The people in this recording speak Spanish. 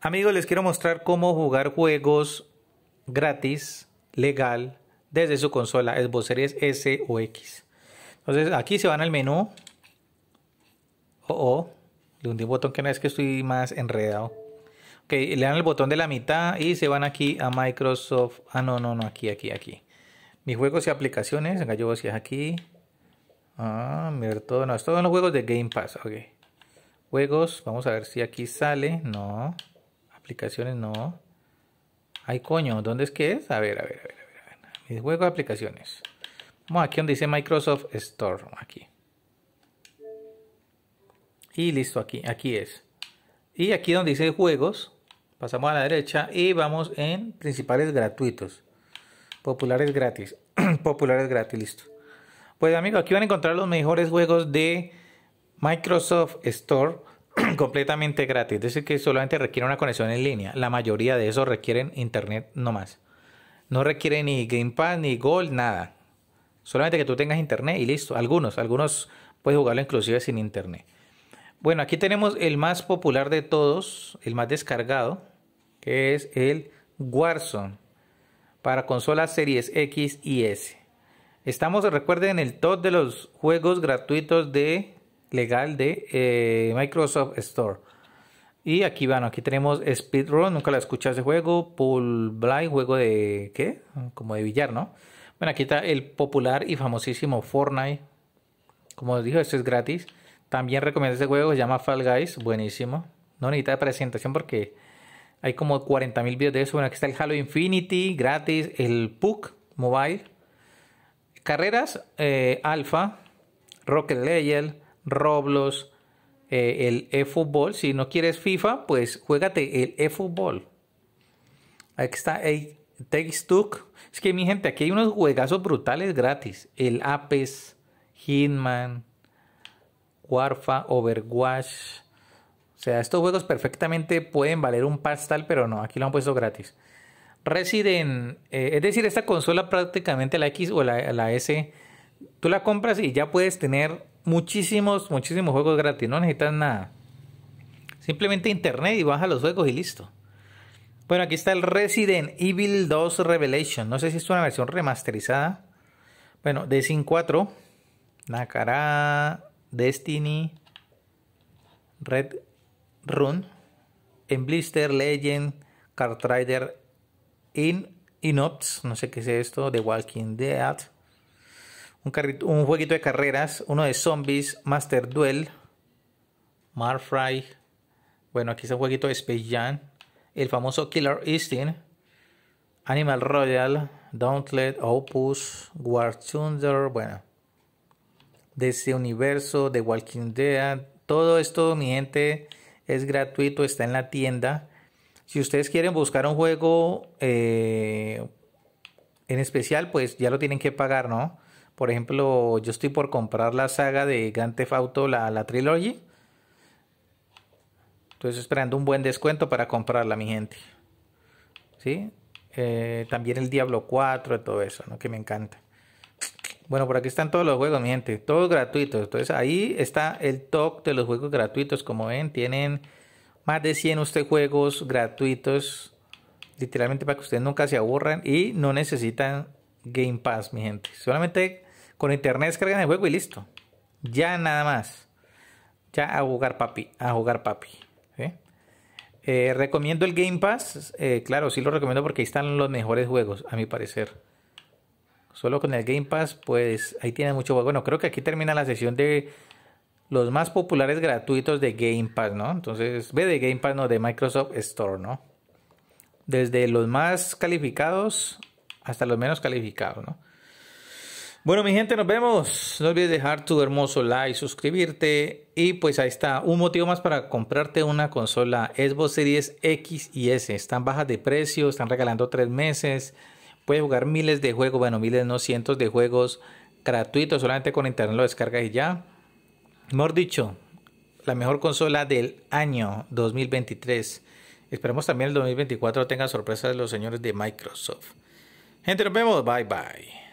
Amigos, les quiero mostrar cómo jugar juegos gratis, legal, desde su consola Xbox Series S o X. Entonces, aquí se van al menú. Oh, oh. Le hundí un botón que no es que estoy más enredado. Ok, le dan el botón de la mitad y se van aquí a Microsoft. Ah, no, no, no, aquí, aquí, aquí. Mis juegos y aplicaciones. Venga, yo voy hacia aquí. Ah, mira todo. No, es son los juegos de Game Pass. Ok. Juegos. Vamos a ver si aquí sale. No. Aplicaciones, no. Ay, coño, ¿dónde es que es? A ver, a ver, a ver, a ver. Mi juego de aplicaciones. Vamos aquí donde dice Microsoft Store. Aquí. Y listo, aquí, aquí es. Y aquí donde dice juegos, pasamos a la derecha y vamos en principales gratuitos. Populares gratis. Populares gratis, listo. Pues amigos, aquí van a encontrar los mejores juegos de Microsoft Store completamente gratis, es decir, que solamente requiere una conexión en línea. La mayoría de esos requieren internet nomás. No requiere ni Game Pass, ni Gold, nada. Solamente que tú tengas internet y listo. Algunos, algunos puedes jugarlo inclusive sin internet. Bueno, aquí tenemos el más popular de todos, el más descargado, que es el Warzone para consolas series X y S. Estamos, recuerden, en el top de los juegos gratuitos de legal de eh, Microsoft Store. Y aquí, van... aquí tenemos Speedrun, nunca la escuchas de juego. Pool Blind, juego de, ¿qué? Como de billar, ¿no? Bueno, aquí está el popular y famosísimo Fortnite. Como os digo, esto es gratis. También recomiendo este juego, se llama Fall Guys, buenísimo. No necesita de presentación porque hay como 40.000 videos de eso. Bueno, aquí está el Halo Infinity, gratis, el PUC Mobile. Carreras, eh, Alpha, Rocket League... Roblox, eh, el eFootball. Si no quieres FIFA, pues juégate el eFootball. Aquí está Takes Es que mi gente, aquí hay unos juegazos brutales gratis. El Apes, Hitman, Warfa, Overwatch. O sea, estos juegos perfectamente pueden valer un pastal, pero no, aquí lo han puesto gratis. Resident, eh, es decir, esta consola prácticamente la X o la, la S, tú la compras y ya puedes tener muchísimos, muchísimos juegos gratis, no necesitas nada. Simplemente internet y baja los juegos y listo. Bueno, aquí está el Resident Evil 2 Revelation. No sé si es una versión remasterizada. Bueno, de 4 Nakara, Destiny, Red Run, en Blister, Legend, Kartrider Rider, In, Inops, no sé qué es esto, The Walking Dead, un, jueguito de carreras, uno de zombies, Master Duel, Marfry. Bueno, aquí está un jueguito de Space Jam, el famoso Killer Instinct, Animal Royal, Dauntlet, Opus, War Thunder, bueno, de ese universo, de Walking Dead, todo esto, mi gente, es gratuito, está en la tienda. Si ustedes quieren buscar un juego eh, en especial, pues ya lo tienen que pagar, ¿no? Por ejemplo, yo estoy por comprar la saga de Grand Theft la, la Trilogy. Entonces esperando un buen descuento para comprarla, mi gente. Eh, también el Diablo 4, y todo eso, ¿no? Que me encanta. Bueno, por aquí están todos los juegos, mi gente. Todos gratuitos. Entonces ahí está el top de los juegos gratuitos. Como ven, tienen más de 100 usted juegos gratuitos. Literalmente para que ustedes nunca se aburran y no necesitan Game Pass, mi gente. Solamente con internet descargan el juego y listo. Ya nada más. Ya a jugar papi, a jugar papi. Eh, recomiendo el Game Pass. Eh, claro, sí lo recomiendo porque ahí están los mejores juegos, a mi parecer. Solo con el Game Pass, pues ahí tiene mucho juego. Bueno, creo que aquí termina la sesión de los más populares gratuitos de Game Pass, ¿no? Entonces, ve de Game Pass, no, de Microsoft Store, ¿no? Desde los más calificados hasta los menos calificados, ¿no? Bueno, mi gente, nos vemos. No olvides dejar tu hermoso like, suscribirte. Y pues ahí está, un motivo más para comprarte una consola Xbox Series X y S. Están bajas de precio, están regalando tres meses. Puedes jugar miles de juegos, bueno, miles, no cientos de juegos gratuitos. Solamente con internet lo descargas y ya. Mejor dicho, la mejor consola del año 2023. Esperemos también el 2024 tenga sorpresas de los señores de Microsoft. Gente, nos vemos. Bye, bye.